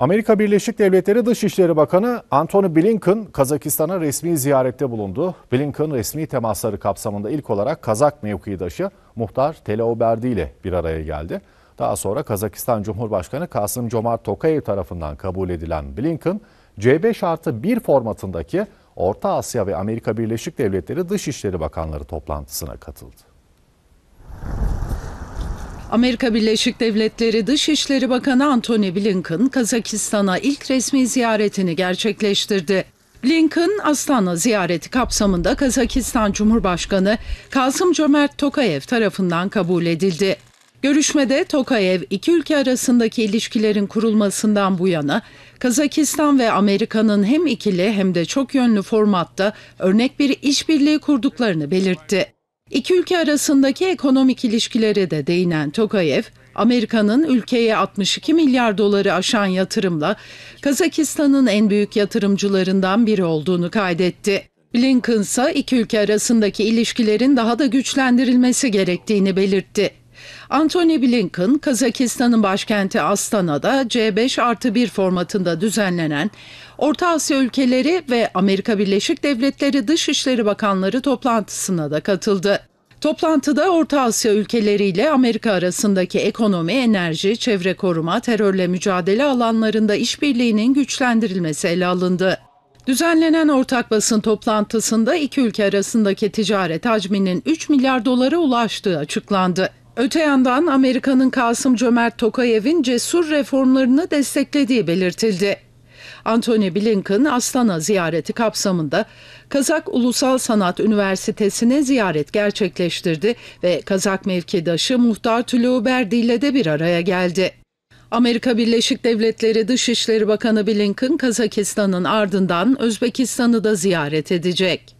Amerika Birleşik Devletleri Dışişleri Bakanı Antony Blinken Kazakistan'a resmi ziyarette bulundu. Blinken resmi temasları kapsamında ilk olarak Kazak mevkidaşı Muhtar Teleoberdi ile bir araya geldi. Daha sonra Kazakistan Cumhurbaşkanı Kasım Comart Tokayev tarafından kabul edilen Blinken, C5 artı 1 formatındaki Orta Asya ve Amerika Birleşik Devletleri Dışişleri Bakanları toplantısına katıldı. Amerika Birleşik Devletleri Dışişleri Bakanı Antony Blinken Kazakistan'a ilk resmi ziyaretini gerçekleştirdi. Blinken, Astana ziyareti kapsamında Kazakistan Cumhurbaşkanı Kasım Cömert Tokayev tarafından kabul edildi. Görüşmede Tokayev, iki ülke arasındaki ilişkilerin kurulmasından bu yana Kazakistan ve Amerika'nın hem ikili hem de çok yönlü formatta örnek bir işbirliği kurduklarını belirtti. İki ülke arasındaki ekonomik ilişkilere de değinen Tokayev, Amerika'nın ülkeye 62 milyar doları aşan yatırımla Kazakistan'ın en büyük yatırımcılarından biri olduğunu kaydetti. Blinken ise iki ülke arasındaki ilişkilerin daha da güçlendirilmesi gerektiğini belirtti. Antony Blinken, Kazakistan'ın başkenti Astana'da C5 artı 1 formatında düzenlenen Orta Asya ülkeleri ve Amerika Birleşik Devletleri Dışişleri Bakanları toplantısına da katıldı. Toplantıda Orta Asya ülkeleriyle Amerika arasındaki ekonomi, enerji, çevre koruma, terörle mücadele alanlarında işbirliğinin güçlendirilmesi ele alındı. Düzenlenen ortak basın toplantısında iki ülke arasındaki ticaret hacminin 3 milyar dolara ulaştığı açıklandı. Öte yandan Amerika'nın Kasım Cömert Tokayev'in cesur reformlarını desteklediği belirtildi. Anthony Blinken Astana ziyareti kapsamında Kazak Ulusal Sanat Üniversitesi'ne ziyaret gerçekleştirdi ve Kazak mevkidaşı Muhtar Tuluberdi ile de bir araya geldi. Amerika Birleşik Devletleri Dışişleri Bakanı Blinken Kazakistan'ın ardından Özbekistan'ı da ziyaret edecek.